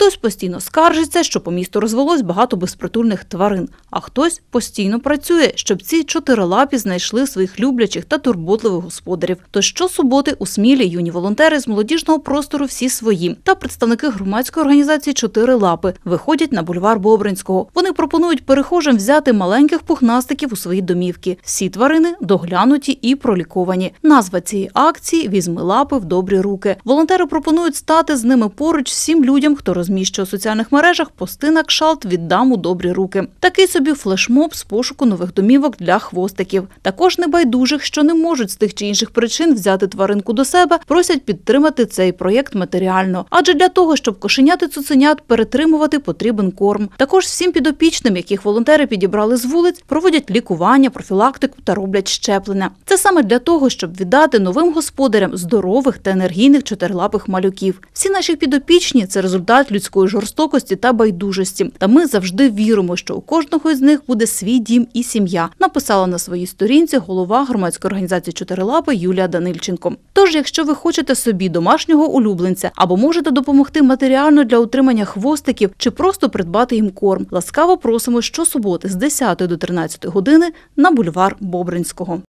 Хтось постійно скаржиться, що по місту розвелось багато безпритульних тварин, а хтось постійно працює, щоб ці чотирилапі знайшли своїх люблячих та турботливих господарів. Тож щосуботи у Смілі юні волонтери з молодіжного простору всі свої та представники громадської організації Чотири лапи виходять на бульвар Бобринського. Вони пропонують перехожим взяти маленьких пухнастиків у свої домівки. Всі тварини доглянуті і проліковані. Назва цієї акції Візьми лапи в добрі руки. Волонтери пропонують стати з ними поруч всім людям, хто розміщує розміщує у соціальних мережах пости на кшалт віддам у добрі руки. Такий собі флешмоб з пошуку нових домівок для хвостиків. Також небайдужих, що не можуть з тих чи інших причин взяти тваринку до себе, просять підтримати цей проєкт матеріально. Адже для того, щоб кошеняти цуценят перетримувати, потрібен корм. Також всім підопічним, яких волонтери підібрали з вулиць, проводять лікування, профілактику та роблять щеплення. Це саме для того, щоб віддати новим господарям здорових та енергійних чотирилапих малюків. Всі наші підопічні це результат людської жорстокості та байдужості. Та ми завжди віримо, що у кожного із них буде свій дім і сім'я. Написала на своїй сторінці голова громадської організації Чотирилапи Юлія Данильченко. Тож, якщо ви хочете собі домашнього улюбленця або можете допомогти матеріально для утримання хвостиків чи просто придбати їм корм, ласкаво просимо щосуботи з 10 до 13 години на бульвар Бобринського.